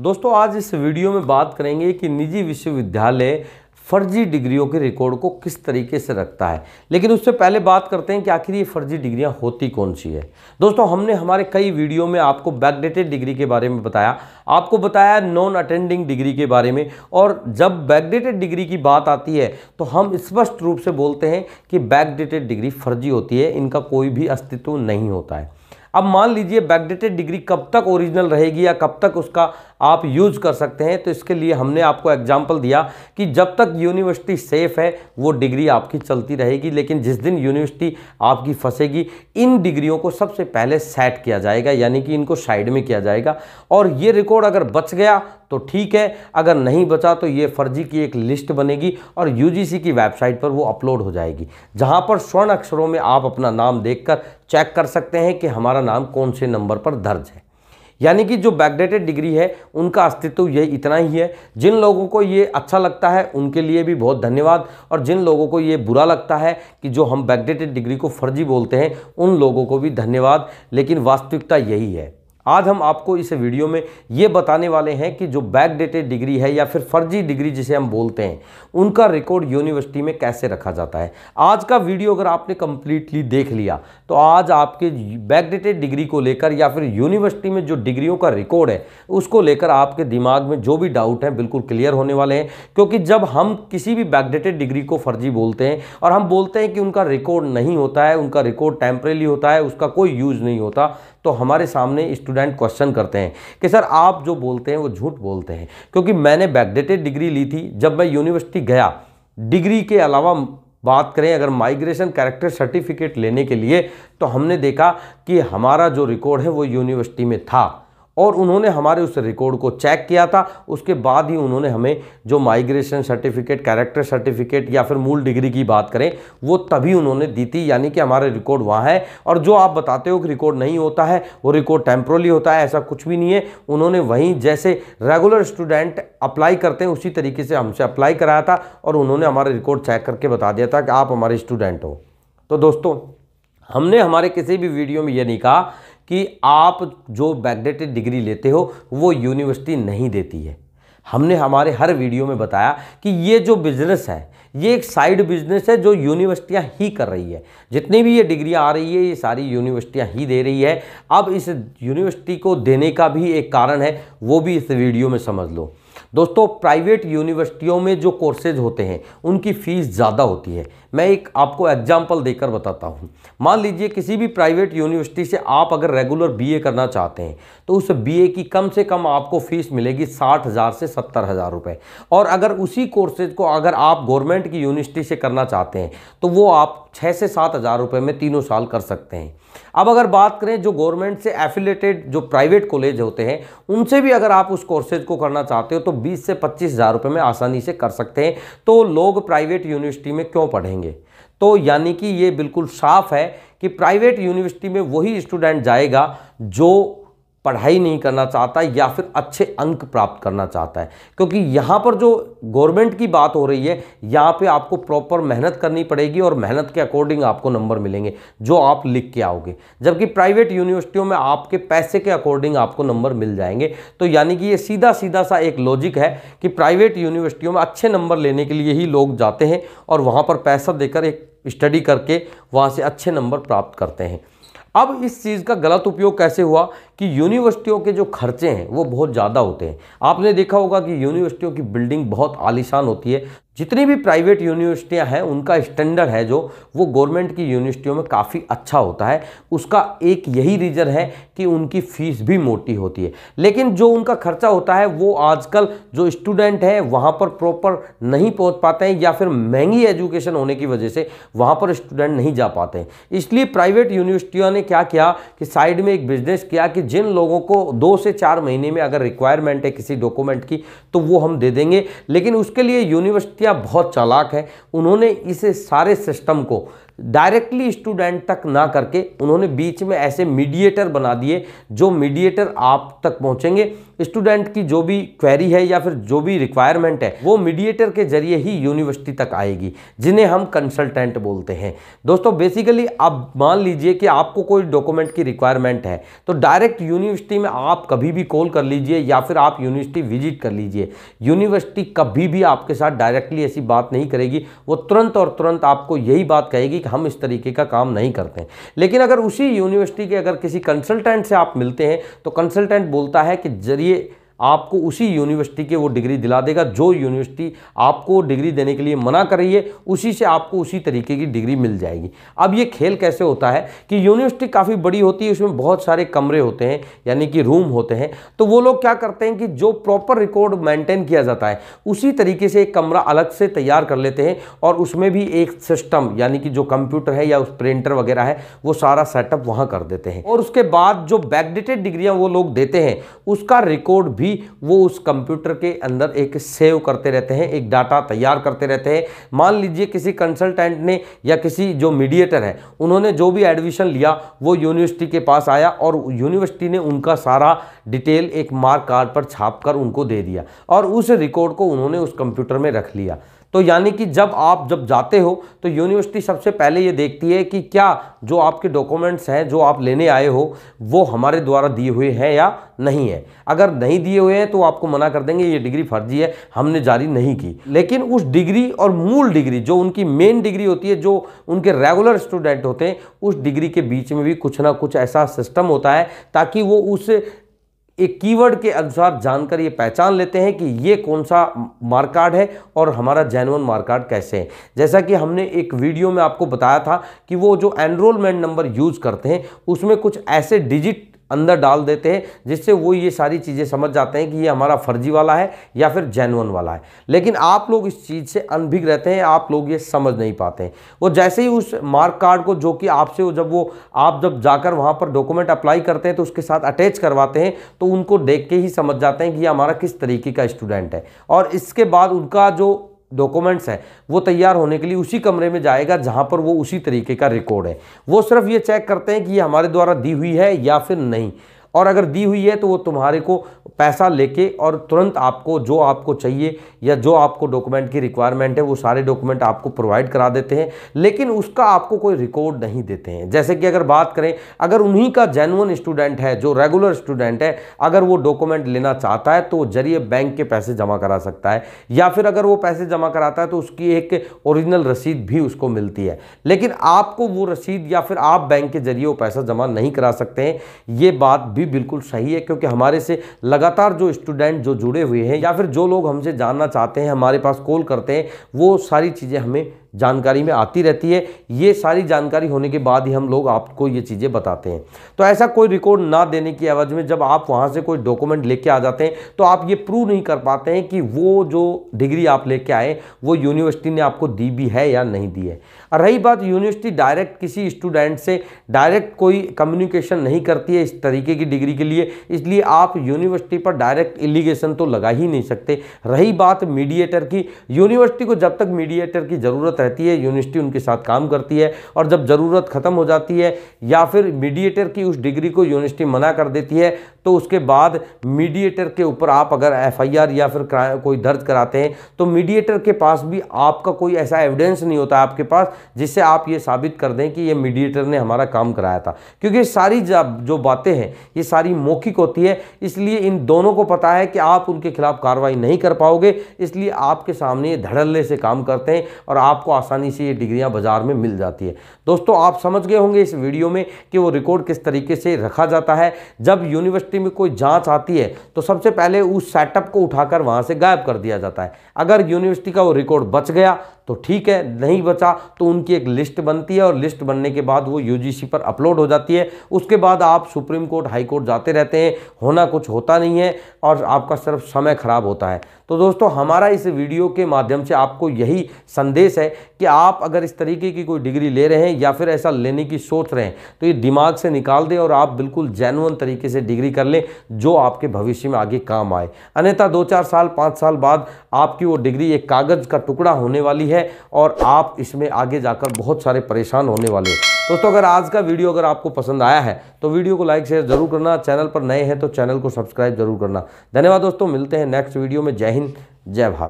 दोस्तों आज इस वीडियो में बात करेंगे कि निजी विश्वविद्यालय फर्जी डिग्रियों के रिकॉर्ड को किस तरीके से रखता है लेकिन उससे पहले बात करते हैं कि आखिर ये फर्जी डिग्रियां होती कौन सी है दोस्तों हमने हमारे कई वीडियो में आपको बैकडेटेड डिग्री के बारे में बताया आपको बताया नॉन अटेंडिंग डिग्री के बारे में और जब बैकडेटेड डिग्री की बात आती है तो हम स्पष्ट रूप से बोलते हैं कि बैकडेटेड डिग्री फर्जी होती है इनका कोई भी अस्तित्व नहीं होता है अब मान लीजिए बैकडेटेड डिग्री कब तक ओरिजिनल रहेगी या कब तक उसका आप यूज कर सकते हैं तो इसके लिए हमने आपको एग्जाम्पल दिया कि जब तक यूनिवर्सिटी सेफ है वो डिग्री आपकी चलती रहेगी लेकिन जिस दिन यूनिवर्सिटी आपकी फंसेगी इन डिग्रियों को सबसे पहले सेट किया जाएगा यानी कि इनको साइड में किया जाएगा और ये रिकॉर्ड अगर बच गया तो ठीक है अगर नहीं बचा तो ये फर्जी की एक लिस्ट बनेगी और यूजीसी की वेबसाइट पर वो अपलोड हो जाएगी जहाँ पर स्वर्ण अक्षरों में आप अपना नाम देखकर चेक कर सकते हैं कि हमारा नाम कौन से नंबर पर दर्ज है यानी कि जो बैकडेटेड डिग्री है उनका अस्तित्व ये इतना ही है जिन लोगों को ये अच्छा लगता है उनके लिए भी बहुत धन्यवाद और जिन लोगों को ये बुरा लगता है कि जो हम बैकडेटेड डिग्री को फर्जी बोलते हैं उन लोगों को भी धन्यवाद लेकिन वास्तविकता यही है आज हम आपको इस वीडियो में ये बताने वाले हैं कि जो बैक डेटेड डिग्री है या फिर फर्जी डिग्री जिसे हम बोलते हैं उनका रिकॉर्ड यूनिवर्सिटी में कैसे रखा जाता है आज का वीडियो अगर आपने कंप्लीटली देख लिया तो आज आपके बैक डेटेड डिग्री को लेकर या फिर यूनिवर्सिटी में जो डिग्रियों का रिकॉर्ड है उसको लेकर आपके दिमाग में जो भी डाउट है बिल्कुल क्लियर होने वाले हैं क्योंकि जब हम किसी भी बैकडेटेड डिग्री को फर्जी बोलते हैं और हम बोलते हैं कि उनका रिकॉर्ड नहीं होता है उनका रिकॉर्ड टेम्परेली होता है उसका कोई यूज़ नहीं होता तो हमारे सामने स्टूडेंट स्टूडेंट क्वेश्चन करते हैं कि सर आप जो बोलते हैं वो झूठ बोलते हैं क्योंकि मैंने बैकडेटेड डिग्री ली थी जब मैं यूनिवर्सिटी गया डिग्री के अलावा बात करें अगर माइग्रेशन कैरेक्टर सर्टिफिकेट लेने के लिए तो हमने देखा कि हमारा जो रिकॉर्ड है वो यूनिवर्सिटी में था और उन्होंने हमारे उस रिकॉर्ड को चेक किया था उसके बाद ही उन्होंने हमें जो माइग्रेशन सर्टिफिकेट कैरेक्टर सर्टिफिकेट या फिर मूल डिग्री की बात करें वो तभी उन्होंने दी थी यानी कि हमारे रिकॉर्ड वहाँ है और जो आप बताते हो कि रिकॉर्ड नहीं होता है वो रिकॉर्ड टेम्प्रोली होता है ऐसा कुछ भी नहीं है उन्होंने वहीं जैसे रेगुलर स्टूडेंट अप्लाई करते हैं उसी तरीके से हमसे अप्लाई कराया था और उन्होंने हमारा रिकॉर्ड चेक करके बता दिया था कि आप हमारे स्टूडेंट हो तो दोस्तों हमने हमारे किसी भी वीडियो में ये नहीं कहा कि आप जो बैकडेटेड डिग्री लेते हो वो यूनिवर्सिटी नहीं देती है हमने हमारे हर वीडियो में बताया कि ये जो बिज़नेस है ये एक साइड बिजनेस है जो यूनिवर्सिटियां ही कर रही है जितनी भी ये डिग्रियां आ रही है ये सारी यूनिवर्सिटियां ही दे रही है अब इस यूनिवर्सिटी को देने का भी एक कारण है वो भी इस वीडियो में समझ लो दोस्तों प्राइवेट यूनिवर्सिटियों में जो कोर्सेज होते हैं उनकी फ़ीस ज़्यादा होती है मैं एक आपको एग्जाम्पल देकर बताता हूँ मान लीजिए किसी भी प्राइवेट यूनिवर्सिटी से आप अगर रेगुलर बीए करना चाहते हैं तो उस बीए की कम से कम आपको फ़ीस मिलेगी साठ हज़ार से सत्तर हज़ार रुपये और अगर उसी कोर्सेज को अगर आप गवर्नमेंट की यूनिवर्सिटी से करना चाहते हैं तो वो आप छः से सात हज़ार रुपये में तीनों साल कर सकते हैं अब अगर बात करें जो गवर्नमेंट से एफिलेटेड जो प्राइवेट कॉलेज होते हैं उनसे भी अगर आप उस कोर्सेज को करना चाहते हो तो 20 बीस से पच्चीस हज़ार रुपये में आसानी से कर सकते हैं तो लोग प्राइवेट यूनिवर्सिटी में क्यों पढ़ेंगे तो यानी कि ये बिल्कुल साफ है कि प्राइवेट यूनिवर्सिटी में वही स्टूडेंट जाएगा जो पढ़ाई नहीं करना चाहता या फिर अच्छे अंक प्राप्त करना चाहता है क्योंकि यहाँ पर जो गवर्नमेंट की बात हो रही है यहाँ पे आपको प्रॉपर मेहनत करनी पड़ेगी और मेहनत के अकॉर्डिंग आपको नंबर मिलेंगे जो आप लिख के आओगे जबकि प्राइवेट यूनिवर्सिटियों में आपके पैसे के अकॉर्डिंग आपको नंबर मिल जाएंगे तो यानी कि ये सीधा सीधा सा एक लॉजिक है कि प्राइवेट यूनिवर्सिटियों में अच्छे नंबर लेने के लिए ही लोग जाते हैं और वहाँ पर पैसा देकर एक स्टडी करके वहाँ से अच्छे नंबर प्राप्त करते हैं अब इस चीज़ का गलत उपयोग कैसे हुआ कि यूनिवर्सिटियों के जो खर्चे हैं वो बहुत ज़्यादा होते हैं आपने देखा होगा कि यूनिवर्सिटियों की बिल्डिंग बहुत आलिशान होती है जितनी भी प्राइवेट यूनिवर्सिटियां हैं उनका स्टैंडर्ड है जो वो गवर्नमेंट की यूनिवर्सिटियों में काफ़ी अच्छा होता है उसका एक यही रीज़न है कि उनकी फ़ीस भी मोटी होती है लेकिन जो उनका खर्चा होता है वो आजकल जो स्टूडेंट हैं वहाँ पर प्रॉपर नहीं पहुँच पाते हैं या फिर महंगी एजुकेशन होने की वजह से वहाँ पर स्टूडेंट नहीं जा पाते हैं इसलिए प्राइवेट यूनिवर्सिटियों ने क्या किया कि साइड में एक बिजनेस किया कि जिन लोगों को दो से चार महीने में अगर रिक्वायरमेंट है किसी डॉक्यूमेंट की तो वो हम दे देंगे लेकिन उसके लिए यूनिवर्सिटियाँ बहुत चालाक है उन्होंने इस सारे सिस्टम को डायरेक्टली स्टूडेंट तक ना करके उन्होंने बीच में ऐसे मीडिएटर बना दिए जो मीडिएटर आप तक पहुँचेंगे स्टूडेंट की जो भी क्वेरी है या फिर जो भी रिक्वायरमेंट है वो मीडिएटर के जरिए ही यूनिवर्सिटी तक आएगी जिन्हें हम कंसल्टेंट बोलते हैं दोस्तों बेसिकली आप मान लीजिए कि आपको कोई डॉक्यूमेंट की रिक्वायरमेंट है तो डायरेक्ट यूनिवर्सिटी में आप कभी भी कॉल कर लीजिए या फिर आप यूनिवर्सिटी विजिट कर लीजिए यूनिवर्सिटी कभी भी आपके साथ डायरेक्टली ऐसी बात नहीं करेगी वो तुरंत और तुरंत आपको यही बात कहेगी कि हम इस तरीके का काम नहीं करते हैं लेकिन अगर उसी यूनिवर्सिटी के अगर किसी कंसल्टेंट से आप मिलते हैं तो कंसल्टेंट बोलता है कि जरिए लिए आपको उसी यूनिवर्सिटी के वो डिग्री दिला देगा जो यूनिवर्सिटी आपको डिग्री देने के लिए मना कर रही है उसी से आपको उसी तरीके की डिग्री मिल जाएगी अब ये खेल कैसे होता है कि यूनिवर्सिटी काफ़ी बड़ी होती है उसमें बहुत सारे कमरे होते हैं यानी कि रूम होते हैं तो वो लोग क्या करते हैं कि जो प्रॉपर रिकॉर्ड मेंटेन किया जाता है उसी तरीके से एक कमरा अलग से तैयार कर लेते हैं और उसमें भी एक सिस्टम यानी कि जो कंप्यूटर है या उस प्रिंटर वगैरह है वो सारा सेटअप वहाँ कर देते हैं और उसके बाद जो बैकडेटेड डिग्रियाँ वो लोग देते हैं उसका रिकॉर्ड भी भी वो उस कंप्यूटर के अंदर एक सेव करते रहते हैं एक डाटा तैयार करते रहते हैं मान लीजिए किसी कंसल्टेंट ने या किसी जो मीडिएटर है उन्होंने जो भी एडमिशन लिया वो यूनिवर्सिटी के पास आया और यूनिवर्सिटी ने उनका सारा डिटेल एक मार्क कार्ड पर छाप कर उनको दे दिया और उस रिकॉर्ड को उन्होंने उस कंप्यूटर में रख लिया तो यानी कि जब आप जब जाते हो तो यूनिवर्सिटी सबसे पहले ये देखती है कि क्या जो आपके डॉक्यूमेंट्स हैं जो आप लेने आए हो वो हमारे द्वारा दिए हुए हैं या नहीं है अगर नहीं दिए हुए हैं तो आपको मना कर देंगे ये डिग्री फर्जी है हमने जारी नहीं की लेकिन उस डिग्री और मूल डिग्री जो उनकी मेन डिग्री होती है जो उनके रेगुलर स्टूडेंट होते हैं उस डिग्री के बीच में भी कुछ ना कुछ ऐसा सिस्टम होता है ताकि वो उस एक कीवर्ड के अनुसार जानकर ये पहचान लेते हैं कि ये कौन सा मार्कार्ड है और हमारा जैनवन मार्कार्ड कैसे है जैसा कि हमने एक वीडियो में आपको बताया था कि वो जो एनरोलमेंट नंबर यूज़ करते हैं उसमें कुछ ऐसे डिजिट अंदर डाल देते हैं जिससे वो ये सारी चीज़ें समझ जाते हैं कि ये हमारा फर्जी वाला है या फिर जैनवन वाला है लेकिन आप लोग इस चीज़ से अनभिग रहते हैं आप लोग ये समझ नहीं पाते हैं वो जैसे ही उस मार्क कार्ड को जो कि आपसे वो जब वो आप जब जाकर वहाँ पर डॉक्यूमेंट अप्लाई करते हैं तो उसके साथ अटैच करवाते हैं तो उनको देख के ही समझ जाते हैं कि ये हमारा किस तरीके का स्टूडेंट है और इसके बाद उनका जो डॉक्यूमेंट्स हैं वो तैयार होने के लिए उसी कमरे में जाएगा जहां पर वो उसी तरीके का रिकॉर्ड है वो सिर्फ ये चेक करते हैं कि ये हमारे द्वारा दी हुई है या फिर नहीं और अगर दी हुई है तो वो तुम्हारे को पैसा लेके और तुरंत आपको जो आपको चाहिए या जो आपको डॉक्यूमेंट की रिक्वायरमेंट है वो सारे डॉक्यूमेंट आपको प्रोवाइड करा देते हैं लेकिन उसका आपको कोई रिकॉर्ड नहीं देते हैं जैसे कि अगर बात करें अगर उन्हीं का जेनुअन स्टूडेंट है जो रेगुलर स्टूडेंट है अगर वो डॉक्यूमेंट लेना चाहता है तो जरिए बैंक के पैसे जमा करा सकता है या फिर अगर वो पैसे जमा कराता है तो उसकी एक ओरिजिनल रसीद भी उसको मिलती है लेकिन आपको वो रसीद या फिर आप बैंक के जरिए वो पैसा जमा नहीं करा सकते हैं ये बात भी बिल्कुल सही है क्योंकि हमारे से लगातार जो स्टूडेंट जो जुड़े हुए हैं या फिर जो लोग हमसे जानना चाहते हैं हमारे पास कॉल करते हैं वो सारी चीज़ें हमें जानकारी में आती रहती है ये सारी जानकारी होने के बाद ही हम लोग आपको ये चीज़ें बताते हैं तो ऐसा कोई रिकॉर्ड ना देने की आवाज़ में जब आप वहाँ से कोई डॉक्यूमेंट लेके आ जाते हैं तो आप ये प्रूव नहीं कर पाते हैं कि वो जो डिग्री आप लेके आए वो यूनिवर्सिटी ने आपको दी भी है या नहीं दी है और रही बात यूनिवर्सिटी डायरेक्ट किसी स्टूडेंट से डायरेक्ट कोई कम्युनिकेशन नहीं करती है इस तरीके की डिग्री के लिए इसलिए आप यूनिवर्सिटी पर डायरेक्ट इलीगेशन तो लगा ही नहीं सकते रही बात मीडिएटर की यूनिवर्सिटी को जब तक मीडिएटर की ज़रूरत रहती है यूनिवर्सिटी उनके साथ काम करती है और जब ज़रूरत ख़त्म हो जाती है या फिर मीडिएटर की उस डिग्री को यूनिवर्सिटी मना कर देती है तो उसके बाद मीडिएटर के ऊपर आप अगर एफआईआर या फिर कोई दर्ज कराते हैं तो मीडिएटर के पास भी आपका कोई ऐसा एविडेंस नहीं होता आपके पास जिससे आप ये साबित कर दें कि ये मीडिएटर ने हमारा काम कराया था क्योंकि सारी जो बातें हैं ये सारी मौखिक होती है इसलिए इन दोनों को पता है कि आप उनके खिलाफ कार्रवाई नहीं कर पाओगे इसलिए आपके सामने धड़ल्ले से काम करते हैं और आपको आसानी से ये डिग्रियां बाज़ार में मिल जाती है दोस्तों आप समझ गए होंगे इस वीडियो में कि वो रिकॉर्ड किस तरीके से रखा जाता है जब यूनिवर्सिटी व्यक्ति में कोई जांच आती है तो सबसे पहले उस सेटअप को उठाकर वहां से गायब कर दिया जाता है अगर यूनिवर्सिटी का वो रिकॉर्ड बच गया तो ठीक है नहीं बचा तो उनकी एक लिस्ट बनती है और लिस्ट बनने के बाद वो यूजीसी पर अपलोड हो जाती है उसके बाद आप सुप्रीम कोर्ट हाई कोर्ट जाते रहते हैं होना कुछ होता नहीं है और आपका सिर्फ समय ख़राब होता है तो दोस्तों हमारा इस वीडियो के माध्यम से आपको यही संदेश है कि आप अगर इस तरीके की कोई डिग्री ले रहे हैं या फिर ऐसा लेने की सोच रहे हैं तो ये दिमाग से निकाल दें और आप बिल्कुल जैनुअन तरीके से डिग्री कर लें जो आपके भविष्य में आगे काम आए अन्यथा दो चार साल पाँच साल बाद आपकी वो डिग्री एक कागज़ का टुकड़ा होने वाली है है और आप इसमें आगे जाकर बहुत सारे परेशान होने वाले हैं दोस्तों अगर आज का वीडियो अगर आपको पसंद आया है तो वीडियो को लाइक शेयर जरूर करना चैनल पर नए हैं तो चैनल को सब्सक्राइब जरूर करना धन्यवाद दोस्तों मिलते हैं नेक्स्ट वीडियो में जय हिंद जय भारत